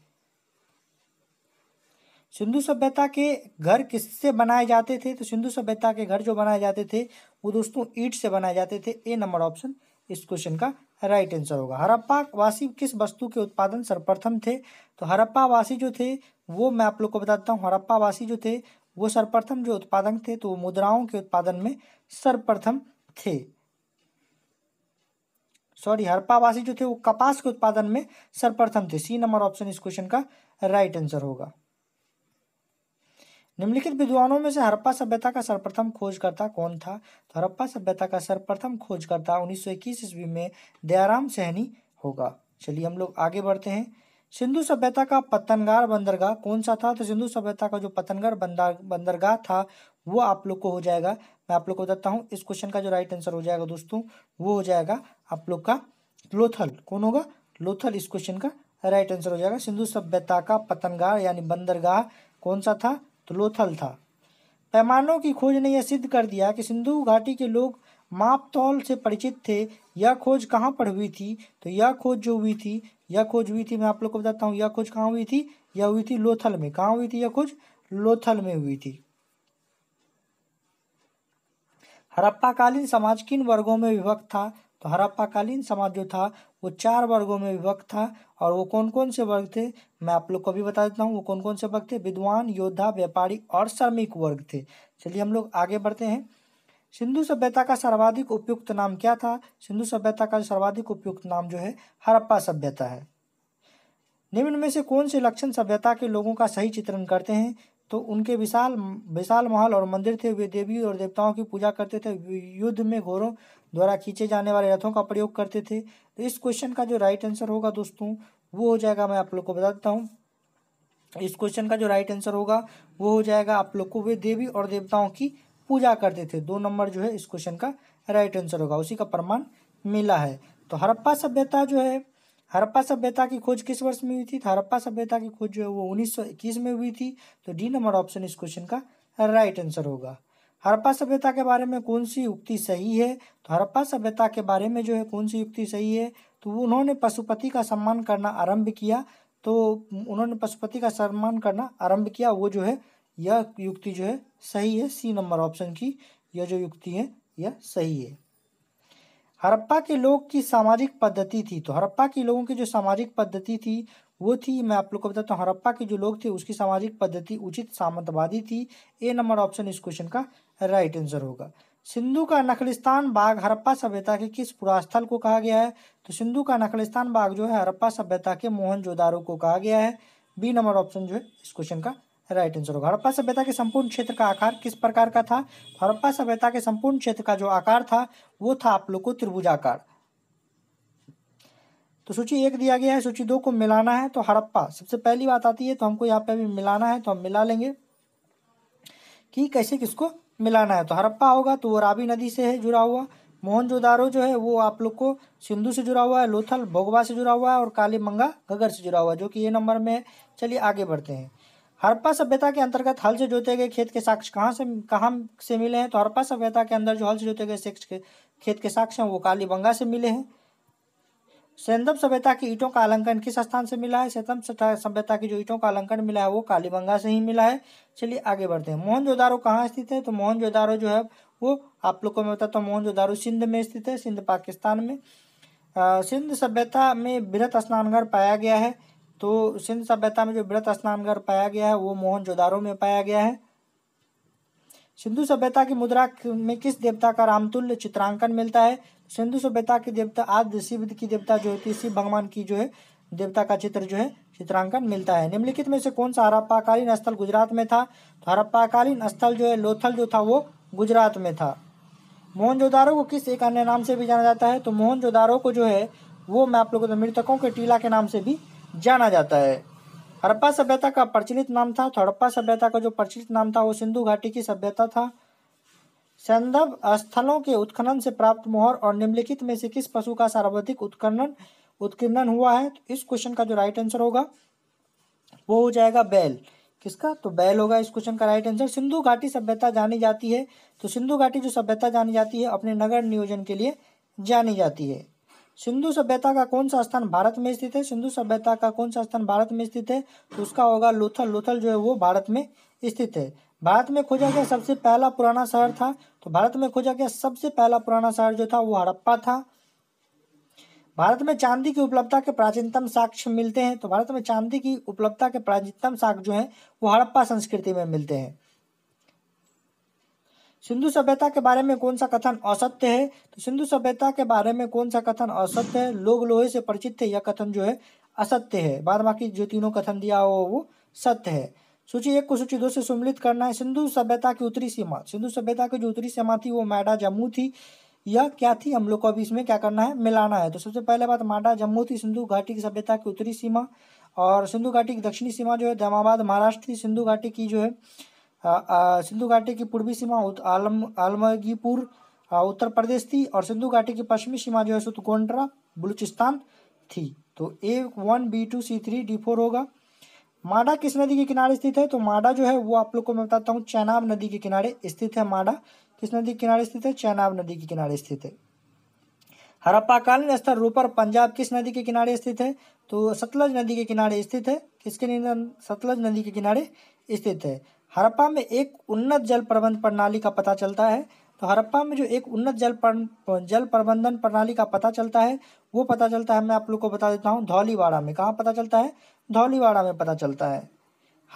Speaker 1: सिंधु सभ्यता के घर किससे बनाए जाते थे तो सिंधु सभ्यता के घर जो बनाए जाते थे वो दोस्तों ईट से बनाए जाते थे ए नंबर ऑप्शन इस क्वेश्चन का राइट आंसर होगा हरप्पा वासी किस वस्तु के उत्पादन सर्वप्रथम थे तो हरप्पा वासी जो थे वो मैं आप लोग को बताता हूँ हड़प्पावासी जो थे वो सर्वप्रथम जो उत्पादन थे तो वो मुद्राओं के उत्पादन में सर्वप्रथम थे सॉरी हड़प्पावासी जो थे वो कपास के उत्पादन में सर्वप्रथम थे सी नंबर ऑप्शन इस क्वेश्चन का राइट आंसर होगा निम्नलिखित विद्वानों में से हरप्पा सभ्यता का सर्वप्रथम खोजकर्ता कौन था तो हरप्पा सभ्यता का सर्वप्रथम खोजकर्ता उन्नीस सौ इक्कीस ईस्वी में दयाराम सहनी होगा चलिए हम लोग आगे बढ़ते हैं सिंधु सभ्यता का पतनगार बंदरगाह कौन सा था तो सिंधु सभ्यता का जो पतनगार बंदरगाह था वो आप लोग को हो जाएगा मैं आप लोग को बताता हूँ इस क्वेश्चन का जो राइट आंसर हो जाएगा दोस्तों वो हो जाएगा आप लोग का लोथल कौन होगा लोथल इस क्वेश्चन का राइट आंसर हो जाएगा सिंधु सभ्यता का पतनगार यानी बंदरगाह कौन सा था तो लोथल था पैमानों की खोज ने यह सिद्ध कर दिया कि सिंधु घाटी के लोग माप तौल से परिचित थे यह खोज कहाँ पर हुई थी तो यह खोज जो हुई थी यह खोज हुई थी मैं आप लोग को बताता हूँ यह खोज कहाँ हुई थी यह हुई थी लोथल में कहाँ हुई थी यह खोज लोथल में हुई थी हड़प्पाकालीन समाज किन वर्गों में विभक्त था तो हड़प्पाकालीन समाज जो था वो चार वर्गों में विभक्त था और वो कौन कौन से वर्ग थे मैं आप लोग को भी बता देता हूँ वो कौन कौन से वर्ग थे विद्वान योद्धा व्यापारी और श्रमिक वर्ग थे चलिए हम लोग आगे बढ़ते हैं सिंधु सभ्यता का सर्वाधिक उपयुक्त नाम क्या था सिंधु सभ्यता का सर्वाधिक उपयुक्त नाम जो है हरप्पा सभ्यता है निम्न में से कौन से लक्षण सभ्यता के लोगों का सही चित्रण करते हैं तो उनके विशाल विशाल महल और मंदिर थे वे देवी और देवताओं की पूजा करते थे युद्ध में घोरों द्वारा खींचे जाने वाले रथों का प्रयोग करते थे तो इस क्वेश्चन का जो राइट आंसर होगा दोस्तों वो हो जाएगा मैं आप लोग को बता देता हूँ इस क्वेश्चन का जो राइट आंसर होगा वो हो जाएगा आप लोग को वे देवी और देवताओं की पूजा करते थे दो नंबर जो है इस क्वेश्चन का राइट आंसर होगा उसी का प्रमाण मिला है तो हड़प्पा सभ्यता जो है हड़प्पा सभ्यता की खोज किस वर्ष में हुई थी तो हड़प्पा सभ्यता की खोज जो है वो उन्नीस में हुई थी तो डी नंबर ऑप्शन इस क्वेश्चन का राइट आंसर होगा हड़प्पा सभ्यता के बारे में कौन सी युक्ति सही है तो हड़प्पा सभ्यता के बारे में जो है कौन सी युक्ति सही है तो उन्होंने पशुपति का सम्मान करना आरंभ किया तो उन्होंने पशुपति का सम्मान करना आरंभ किया वो जो है यह युक्ति जो है सही है सी नंबर ऑप्शन की यह जो युक्ति है यह सही है हड़प्पा के लोग की सामाजिक पद्धति थी तो हड़प्पा के लोगों की जो सामाजिक पद्धति थी वो थी मैं आप लोग को बताता हूँ हड़प्पा के जो लोग थे उसकी सामाजिक पद्धति उचित सामंतवादी थी ए नंबर ऑप्शन इस क्वेश्चन का राइट आंसर होगा सिंधु का नखलिस्तान बाग हड़प्पा सभ्यता के किस पुरास्थल को कहा गया है तो सिंधु का नखलिस्तान बाग जो है हड़प्पा सभ्यता के मोहन जोदारो को कहा गया है बी नंबर ऑप्शन जो है इस क्वेश्चन का राइट आंसर होगा हड़प्पा सभ्यता के संपूर्ण क्षेत्र का आकार किस प्रकार का था हड़प्पा सभ्यता के संपूर्ण क्षेत्र का जो आकार था वो था आप लोग को त्रिभुजाकार तो सूची एक दिया गया है सूची दो को मिलाना है तो हड़प्पा सबसे पहली बात आती है तो हमको यहाँ पे भी मिलाना है तो हम मिला लेंगे कि कैसे किसको मिलाना है तो हड़प्पा होगा तो वो रावी नदी से है जुड़ा हुआ मोहनजोदारो जो है वो आप लोग को सिंधु से जुड़ा हुआ है लोथल भोगवा से जुड़ा हुआ है और काली मंगा घगर से जुड़ा हुआ है जो कि ये नंबर में है चलिए आगे बढ़ते हैं हड़प्पा सभ्यता के अंतर्गत हल से जोते गए खेत के साक्ष्य कहाँ से कहाँ से मिले हैं तो हड़प्पा सभ्यता के अंदर जो हल से जोते गए खेत के साक्ष्य हैं वो कालीबंगा से मिले हैं सैंदम सभ्यता की ईंटों का आलंकन किस स्थान से मिला है सैतम सभ्यता की जो ईंटों का आलंकन मिला है वो कालीबंगा से ही मिला है चलिए आगे बढ़ते हैं मोहनजोदारो कहाँ स्थित है तो मोहनजोदारो जो है वो आप लोग को मैं बताता हूँ मोहनजोदारो सिंध में स्थित है सिंध पाकिस्तान में सिंध सभ्यता में बृहत स्नानगढ़ पाया गया है तो सिंधु सभ्यता में जो व्रत स्नानगर पाया गया है वो मोहनजोदारो में पाया गया है सिंधु सभ्यता की मुद्रा में किस देवता का रामतुल्य चित्रांकन मिलता है सिंधु सभ्यता की देवता आदि शिव की देवता जो होती है शिव भगवान की जो है देवता का चित्र जो है चित्रांकन मिलता है निम्नलिखित में से कौन सा हरप्पाकालीन स्थल गुजरात में था तो हरप्पाकालीन स्थल जो है लोथल जो था वो गुजरात में था मोहनजोदारो को किस एक अन्य नाम से भी जाना जाता है तो मोहनजोदारो को जो है वो मैं आप लोगों को मृतकों के टीला के नाम से भी जाना जाता है हड़प्पा सभ्यता का प्रचलित नाम था तो हड़प्पा सभ्यता का जो प्रचलित नाम था वो सिंधु घाटी की सभ्यता था संदव स्थलों के उत्खनन से प्राप्त मोहर और निम्नलिखित में से किस पशु का सर्वाधिक उत्खनन उत्कीर्णन हुआ है तो इस क्वेश्चन का जो राइट आंसर होगा वो हो जाएगा बैल किसका तो बैल होगा इस क्वेश्चन का राइट आंसर सिंधु घाटी सभ्यता जानी जाती है तो सिंधु घाटी जो सभ्यता जानी जाती है अपने नगर नियोजन के लिए जानी जाती है सिंधु सभ्यता का कौन सा स्थान भारत में स्थित है सिंधु सभ्यता का कौन सा स्थान भारत में स्थित है तो उसका होगा लोथल लोथल जो है वो भारत में स्थित है भारत में खोजा गया सबसे पहला पुराना शहर था तो भारत में खोजा गया सबसे पहला पुराना शहर जो था वो हड़प्पा था भारत में चांदी की उपलब्धता के प्राचीनतम साक्ष्य मिलते हैं तो भारत में चांदी की उपलब्धता के प्राचीनतम साक्ष्य जो है वो हड़प्पा संस्कृति में मिलते हैं सिंधु सभ्यता के बारे में कौन सा कथन असत्य है तो सिंधु सभ्यता के बारे में कौन सा कथन असत्य है लोग लोहे से परिचित थे यह कथन जो है असत्य है बाद बाकी जो तीनों कथन दिया हो वो सत्य है सूची एक को सूची दो से सम्मिलित करना है सिंधु सभ्यता की उत्तरी सीमा सिंधु सभ्यता की जो उत्तरी सीमा थी वो मैडा जम्मू थी यह क्या थी हम लोग को अभी इसमें क्या करना है मिलाना है तो सबसे पहले बात माडा जम्मू थी सिंधु घाटी की सभ्यता की उत्तरी सीमा और सिंधु घाटी की दक्षिणी सीमा जो है दमाबाद महाराष्ट्र थी सिंधु घाटी की जो है सिंधु घाटी की पूर्वी सीमा आलम आलमगीपुर उत्तर प्रदेश थी और सिंधु घाटी की पश्चिमी सीमा जो है सुतकोन्ड्रा बलूचिस्तान थी तो A one B two C three D four होगा माडा किस नदी के किनारे स्थित है तो माडा जो है वो आप लोग को मैं बताता हूँ चैनाब नदी के किनारे स्थित है माडा किस नदी के किनारे स्थित है चैनाब नदी के किनारे स्थित है हड़प्पाकालीन स्थल रूपर पंजाब किस नदी के किनारे स्थित है तो सतलज नदी के किनारे स्थित है किसके सतलज नदी के किनारे स्थित है हरप्पा में एक उन्नत जल प्रबंध प्रणाली का पता चलता है तो हरप्पा में जो एक उन्नत जल पर, जल प्रबंधन प्रणाली का पता चलता है वो पता चलता है मैं आप लोग को बता देता हूँ धौलीवाड़ा में कहाँ पता चलता है धौलीवाड़ा में पता चलता है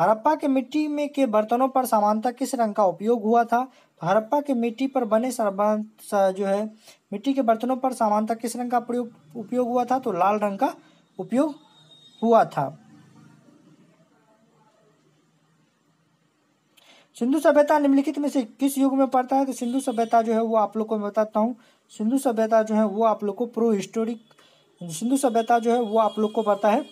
Speaker 1: हड़प्पा के मिट्टी में के बर्तनों पर सामानता किस रंग का उपयोग हुआ था तो हरप्पा के मिट्टी पर बने जो है मिट्टी के बर्तनों पर सामानता किस रंग का प्रयोग उपयोग हुआ था तो लाल रंग का उपयोग हुआ था सिंधु सभ्यता निम्नलिखित में से किस युग में पड़ता है तो सिंधु सभ्यता जो है वो आप लोग को मैं बताता हूँ सिंधु सभ्यता जो है वो आप लोग को प्रो हिस्टोरिक सिंधु सभ्यता जो है वो आप लोग को पता है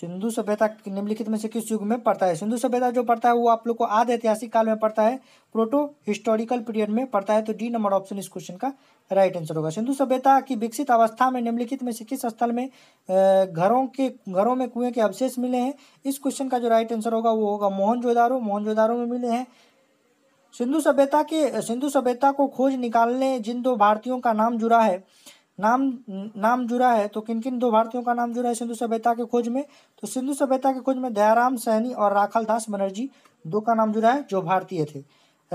Speaker 1: सिंधु सभ्यता निम्नलिखित में से किस युग में पड़ता है सिंधु सभ्यता जो पड़ता है वो आप लोग को आध ऐतिहासिक काल में पड़ता है प्रोटो हिस्टोरिकल पीरियड में पड़ता है तो डी नंबर ऑप्शन इस क्वेश्चन का राइट आंसर होगा सिंधु सभ्यता की विकसित अवस्था में निम्नलिखित में से किस स्थल में घरों के घरों में कुएं के अवशेष मिले हैं इस क्वेश्चन का जो राइट आंसर होगा वो होगा मोहनजोदारो मोहनजोदारो में मिले हैं सिंधु सभ्यता के सिंधु सभ्यता को खोज निकालने जिन दो भारतीयों का नाम जुड़ा है नाम नाम जुड़ा है तो किन किन दो भारतीयों का नाम जुड़ा है सिंधु सभ्यता के खोज में तो सिंधु सभ्यता के खोज में दयाराम सहनी और राखल दास बनर्जी दो का नाम जुड़ा है जो भारतीय थे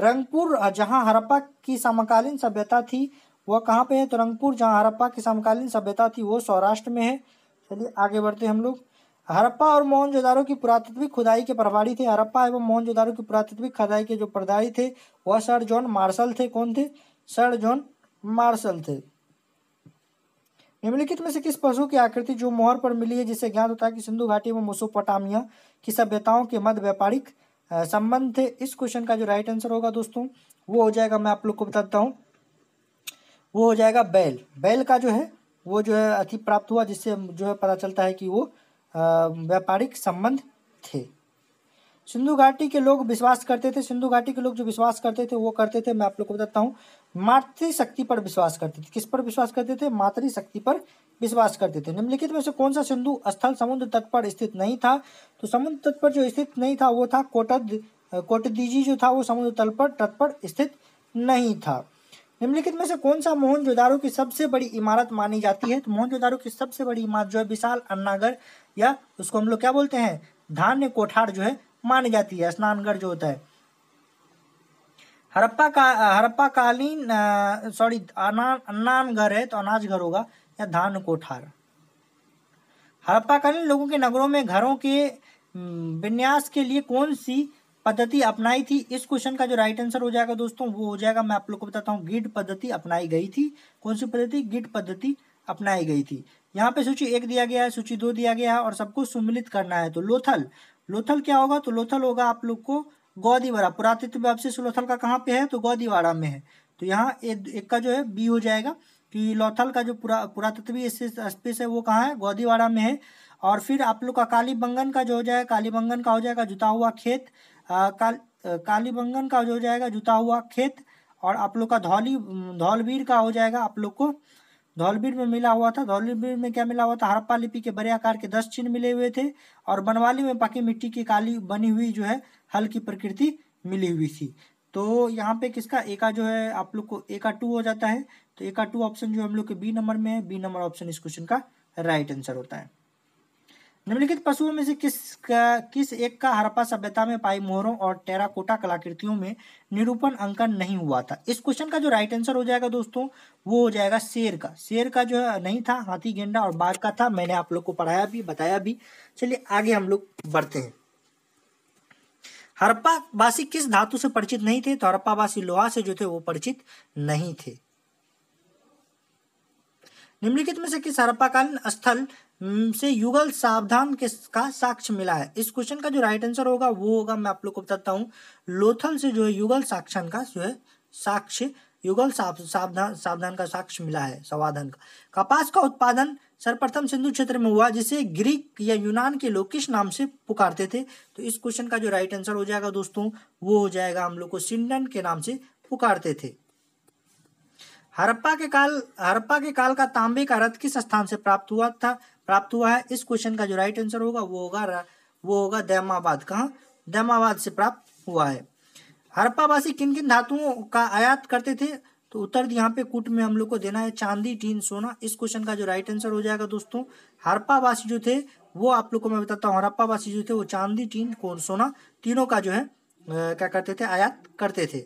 Speaker 1: रंगपुर जहाँ हरप्पा की समकालीन सभ्यता थी वह कहाँ पे है तो रंगपुर जहाँ हरप्पा की समकालीन सभ्यता थी वो सौराष्ट्र में है चलिए आगे बढ़ते हम लोग हरप्पा और मोहनजोदारो की पुरातत्विक खुदाई के प्रभारी थे हरप्पा एवं मोहनजोदारो की पुरातत्विक खुदाई के जो प्रभारी थे वह सर जॉन मार्शल थे कौन थे सर जॉन मार्शल थे निम्नलिखित में से किस पशु की आकृति जो मोहर पर मिली है जिसे ज्ञात होता है कि सिंधु घाटी में मोसोपोटामिया की सभ्यताओं के मध्य व्यापारिक संबंध थे इस क्वेश्चन का जो राइट आंसर होगा दोस्तों वो हो जाएगा मैं आप लोग को बताता हूँ वो हो जाएगा बैल बैल का जो है वो जो है अति प्राप्त हुआ जिससे जो है पता चलता है कि वो व्यापारिक संबंध थे सिंधु घाटी के लोग विश्वास करते थे सिंधु घाटी के लोग जो विश्वास करते थे वो करते थे मैं आप लोग को बताता हूँ मातृशक्ति पर विश्वास करते थे किस पर विश्वास करते थे मातृशक्ति पर विश्वास करते थे निम्नलिखित में से कौन सा सिंधु स्थल समुद्र तट पर स्थित नहीं था तो समुद्र तट पर जो स्थित नहीं था वो था कोटद कोटदीजी जो था वो समुद्र तल पर तट पर स्थित नहीं था निम्नलिखित में से कौन सा मोहनजोदारो की सबसे बड़ी इमारत मानी जाती है तो मोहनजोदारो की सबसे बड़ी इमारत जो है विशाल अन्नागर या उसको हम लोग क्या बोलते हैं धान्य कोठार जो है मानी जाती है स्नानगढ़ जो होता है हरप्पा का हरप्पा कालीन सॉरी अन्नानगर है तो अनाज घर होगा या धान कोठार हरप्पा कालीन लोगों के नगरों में घरों के विन्यास के लिए कौन सी पद्धति अपनाई थी इस क्वेश्चन का जो राइट आंसर हो जाएगा दोस्तों वो हो जाएगा मैं आप लोग को बताता हूँ गिड पद्धति अपनाई गई थी कौन सी पद्धति गिड पद्धति अपनाई गई थी यहाँ पे सूची एक दिया गया है सूची दो दिया गया है और सबको सुमिलित करना है तो लोथल लोथल क्या होगा तो लोथल होगा आप लोग को गौदीवाड़ा पुरातत्व अवशेष लोथल का कहाँ पे है तो गौदीवाड़ा में है तो यहाँ एक का जो है बी हो जाएगा कि लोथल का जो पुरा स्पेस है वो कहाँ है गौदीवाड़ा में है और फिर आप लोग का कालीबंगन का जो हो जाएगा कालीबंगन का हो जाएगा जुता हुआ खेत काल कालीबंगन का जो हो जाएगा जुता हुआ खेत और आप लोग का धौली धौलवीर का हो जाएगा आप लोग को धौलबीर में मिला हुआ था धौलबीर में क्या मिला हुआ था हड़प्पा लिपि के बड़े आकार के दस चिन्ह मिले हुए थे और बनवाली में पकी मिट्टी की काली बनी हुई जो है हल्की प्रकृति मिली हुई थी तो यहाँ पे किसका एका जो है आप लोग को एका टू हो जाता है तो एका टू ऑप्शन जो हम लोग के बी नंबर में है बी नंबर ऑप्शन इस क्वेश्चन का राइट आंसर होता है निम्नलिखित पशुओं में से किस का, किस एक का हड़प्पा सभ्यता में पाई मोहरों और टेराकोटा कलाकृतियों में निरूपण अंकन नहीं हुआ था इस क्वेश्चन का जो राइट आंसर हो जाएगा दोस्तों वो हो जाएगा शेर का शेर का जो है नहीं था हाथी गेंडा और बाघ का था मैंने आप लोग को पढ़ाया भी बताया भी चलिए आगे हम लोग बढ़ते हैं हड़प्पा वासी किस धातु से परिचित नहीं थे तो हड़प्पा वासी लोहा से जो थे वो परिचित नहीं थे निम्नलिखित में से किस हड़प्पाकालीन स्थल हम्म, से युगल सावधान किसका साक्ष्य मिला है इस क्वेश्चन का जो राइट आंसर होगा वो होगा मैं आप लोग को बताता हूँ लोथल से जो है युगल साक्षण का जो है साक्ष्य युगल सावधान सावधान का साक्ष्य मिला है सावधान का कपास का उत्पादन सर्वप्रथम सिंधु क्षेत्र में हुआ जिसे ग्रीक या यूनान के लोग किस नाम से पुकारते थे तो इस क्वेश्चन का जो राइट आंसर हो जाएगा दोस्तों वो हो जाएगा हम लोग को सिंडन के नाम से पुकारते थे हरप्पा के काल हरप्पा के काल का तांबे का रथ किस स्थान से प्राप्त हुआ था प्राप्त हुआ है इस क्वेश्चन का जो राइट आंसर होगा वो होगा वो होगा दैमाबाद कहाँ दैमाबाद से प्राप्त हुआ है हड़प्पावासी किन किन धातुओं का आयात करते थे तो उत्तर यहाँ पे कूट में हम लोग को देना है चांदी टीन सोना इस क्वेश्चन का जो राइट आंसर हो जाएगा दोस्तों हरप्पावासी जो थे वो आप लोग को मैं बताता हूँ हरप्पावासी जो थे वो चांदी टीन कौन सोना तीनों का जो है क्या करते थे आयात करते थे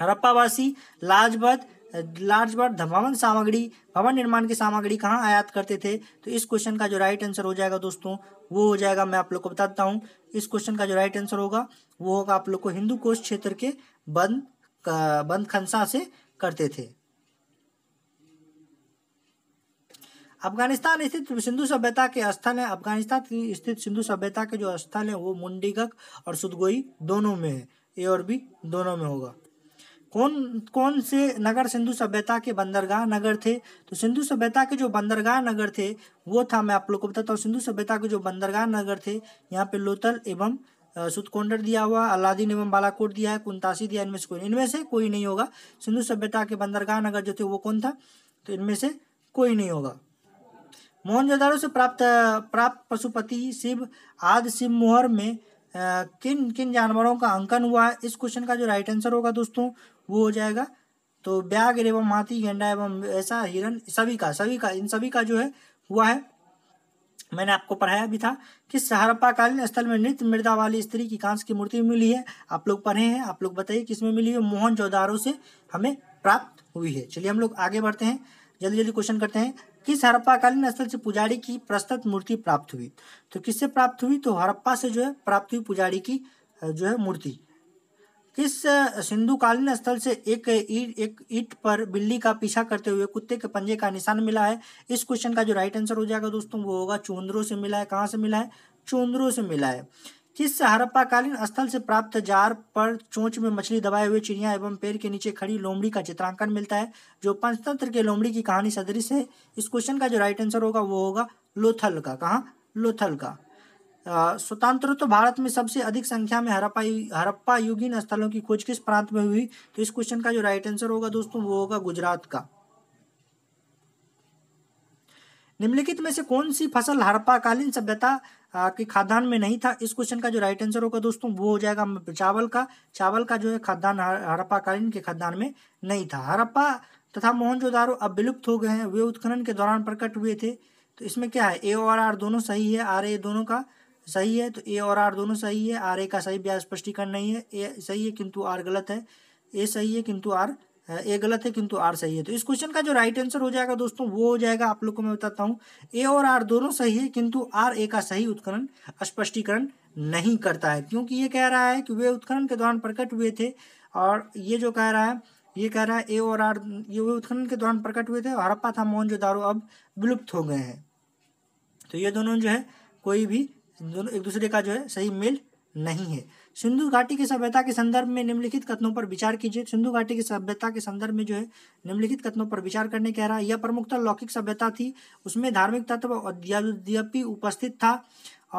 Speaker 1: हरप्पावासी लाजपत लार्ज बार भवन सामग्री भवन निर्माण की सामग्री कहाँ आयात करते थे तो इस क्वेश्चन का जो राइट आंसर हो जाएगा दोस्तों वो हो जाएगा मैं आप लोग को बताता हूँ इस क्वेश्चन का जो राइट आंसर होगा वो होगा आप लोग को हिंदू कोष क्षेत्र के बंद बंद खंसा से करते थे अफगानिस्तान स्थित सिंधु सभ्यता के स्थल है अफगानिस्तान की स्थित सिंधु सभ्यता के जो स्थल है वो मुंडीगक और सुदगोई दोनों में है ए और बी दोनों में होगा कौन कौन से नगर सिंधु सभ्यता के बंदरगाह नगर थे तो सिंधु सभ्यता के जो बंदरगाह नगर थे वो था मैं आप लोग को बताता हूँ सिंधु सभ्यता के जो बंदरगाह नगर थे यहाँ पे लोतल एवं सुतकोंडर दिया हुआ अलादीन एवं बालाकोट दिया है कुंतासी दिया इनमें से कोई इनमें से कोई नहीं होगा सिंधु सभ्यता के बंदरगाह नगर जो थे वो कौन था तो इनमें से कोई नहीं होगा मोहनजोदारो से प्राप्त प्राप्त पशुपति शिव आदि शिव मोहर में किन किन जानवरों का अंकन हुआ है इस क्वेश्चन का जो राइट आंसर होगा दोस्तों वो हो जाएगा तो ब्याग एवं हाथी गेंडा एवं ऐसा हिरन सभी का सभी का इन सभी का जो है हुआ है मैंने आपको पढ़ाया भी था कि हड़प्पाकालीन स्थल में नृत्य मृदा वाली स्त्री की कांस की मूर्ति मिली है आप लोग पढ़े हैं आप लोग बताइए किसमें मिली है मोहन जोदारो से हमें प्राप्त हुई है चलिए हम लोग आगे बढ़ते हैं जल्दी जल्दी क्वेश्चन करते हैं किस हड़प्पाकालीन स्थल से पुजारी की प्रस्तुत मूर्ति प्राप्त हुई तो किससे प्राप्त हुई तो हड़प्पा से जो है प्राप्त हुई पुजारी की जो है मूर्ति किस सिंधु कालीन स्थल से एक ईट एक ईट पर बिल्ली का पीछा करते हुए कुत्ते के पंजे का निशान मिला है इस क्वेश्चन का जो राइट आंसर हो जाएगा दोस्तों वो होगा चुंदरों से मिला है कहाँ से मिला है चुंदरों से मिला है जिससे हड़प्पाकालीन स्थल से प्राप्त जार पर चोंच में मछली दबाए हुए चिड़िया एवं पेड़ के नीचे खड़ी लोमड़ी का चित्रांकन मिलता है जो पंचतंत्र के लोमड़ी की कहानी सदृश है इस क्वेश्चन का जो राइट आंसर होगा वो होगा लोथल का कहाँ लोथल का स्वतंत्र तो भारत में सबसे अधिक संख्या में हरप्पा हरप्पा युगीन स्थलों की खोज किस प्रांत में हुई तो इस क्वेश्चन का जो राइट आंसर होगा दोस्तों वो होगा गुजरात का निम्नलिखित में से कौन सी फसल हड़प्पाकालीन सभ्यता के खाद्यान्न में नहीं था इस क्वेश्चन का जो राइट आंसर होगा दोस्तों वो हो जाएगा चावल का चावल का जो है खाद्यान्न हड़प्पाकालीन के खाद्यान्न में नहीं था हड़प्पा तथा मोहनजोदारो अब विलुप्त हो गए हैं वे उत्खनन के दौरान प्रकट हुए थे तो इसमें क्या है ए और आर दोनों सही है आर ए दोनों का सही है तो ए और आर दोनों सही है आर ए का सही ब्याज स्पष्टीकरण नहीं है ए सही है किंतु आर गलत है ए सही है किंतु आर ए गलत है किंतु आर सही है तो इस क्वेश्चन का जो राइट आंसर हो जाएगा दोस्तों वो हो जाएगा आप लोग को मैं बताता हूँ ए और आर दोनों सही है किंतु आर ए का सही उत्खनन स्पष्टीकरण नहीं करता है क्योंकि ये कह रहा है कि वे उत्खनन के दौरान प्रकट हुए थे और ये जो कह रहा है ये कह रहा है ए और आर ये वे उत्खनन के दौरान प्रकट हुए थे हड़प्पा था दारो अब विलुप्त हो गए हैं तो ये दोनों जो है कोई भी दोनों एक दूसरे का जो है सही मेल नहीं है सिंधु घाटी की सभ्यता के संदर्भ में निम्नलिखित कथनों पर विचार कीजिए सिंधु घाटी की सभ्यता के संदर्भ में जो है निम्नलिखित कथनों पर विचार करने कह रहा है यह प्रमुखतः लौकिक सभ्यता थी उसमें धार्मिक तत्व अद्यपि उपस्थित था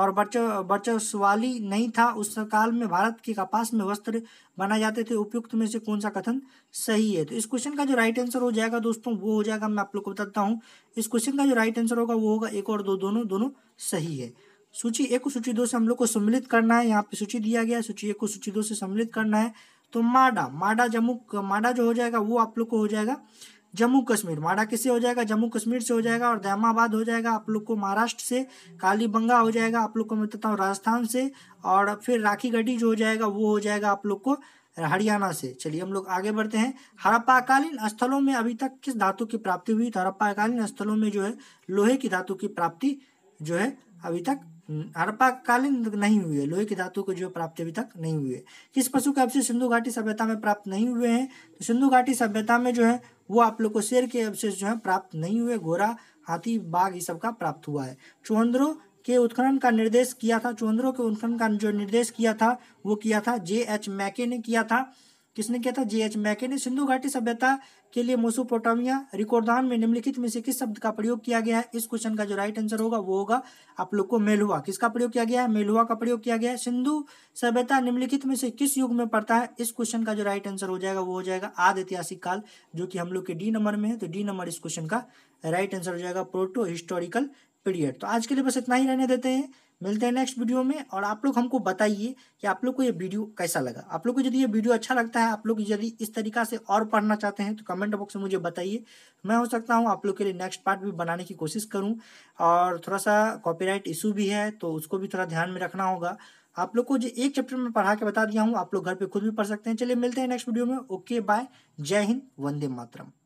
Speaker 1: और वर्च वर्चस्वाली नहीं था उस काल में भारत के कपास में वस्त्र बनाए जाते थे उपयुक्त में से कौन सा कथन सही है तो इस क्वेश्चन का जो राइट आंसर हो जाएगा दोस्तों वो हो जाएगा मैं आप लोग को बताता हूँ इस क्वेश्चन का जो राइट आंसर होगा वो होगा एक और दो दोनों दोनों सही है सूची एक को सूची दो से हम लोग को सम्मिलित करना है यहाँ पे सूची दिया गया है सूची एक को सूची दो से सम्मिलित करना है तो माडा माडा जम्मू माडा जो हो जाएगा वो आप लोग को हो जाएगा जम्मू कश्मीर माडा किससे हो जाएगा जम्मू कश्मीर से हो जाएगा और दैमाबाद हो जाएगा आप लोग को महाराष्ट्र से कालीबंगा हो जाएगा आप लोग को मैं बताता हूँ राजस्थान से और फिर राखी गढ़ी जो हो जाएगा वो हो जाएगा आप लोग को हरियाणा से चलिए हम लोग आगे बढ़ते हैं हड़प्पाकालीन स्थलों में अभी तक किस धातु की प्राप्ति हुई तो हड़प्पाकालीन स्थलों में जो है लोहे की धातु की प्राप्ति जो है अभी तक अल्पाकालीन हम्म, नहीं हुई है लोहे की धातु को जो प्राप्ति अभी तक नहीं हुई है किस पशु के अवशेष सिंधु घाटी सभ्यता में प्राप्त नहीं हुए हैं तो सिंधु घाटी सभ्यता में जो है वो आप लोग को शेर के अवशेष जो है प्राप्त नहीं हुए घोड़ा हाथी बाघ ये सब का प्राप्त हुआ है चौहद्रो के उत्खनन का निर्देश किया था चौहद्रो के उत्खनन का जो निर्देश किया था वो किया था जे एच मैके ने किया था किसने किया था जे एच मैके ने सिंधु घाटी सभ्यता के लिए मोसोपोटामिया रिकॉर्डान में निम्नलिखित में से किस शब्द का प्रयोग किया गया है इस क्वेश्चन का जो राइट आंसर होगा वो होगा आप लोग को मेलुआ किसका प्रयोग किया गया है मेलुआ का प्रयोग किया गया है सिंधु सभ्यता निम्नलिखित में से किस युग में पड़ता है इस क्वेश्चन का जो राइट आंसर हो जाएगा वो हो जाएगा आद ऐतिहासिक काल जो कि हम लोग के डी नंबर में है तो डी नंबर इस क्वेश्चन का राइट आंसर हो जाएगा प्रोटो हिस्टोरिकल पीरियड तो आज के लिए बस इतना ही रहने देते हैं मिलते हैं नेक्स्ट वीडियो में और आप लोग हमको बताइए कि आप लोग को ये वीडियो कैसा लगा आप लोग को यदि ये वीडियो अच्छा लगता है आप लोग यदि इस तरीका से और पढ़ना चाहते हैं तो कमेंट बॉक्स में मुझे बताइए मैं हो सकता हूँ आप लोग के लिए नेक्स्ट पार्ट भी बनाने की कोशिश करूँ और थोड़ा सा कॉपीराइट इशू भी है तो उसको भी थोड़ा ध्यान में रखना होगा आप लोग को जो एक चैप्टर में पढ़ा के बता दिया हूँ आप लोग घर पर खुद भी पढ़ सकते हैं चलिए मिलते हैं नेक्स्ट वीडियो में ओके बाय जय हिंद वंदे मातरम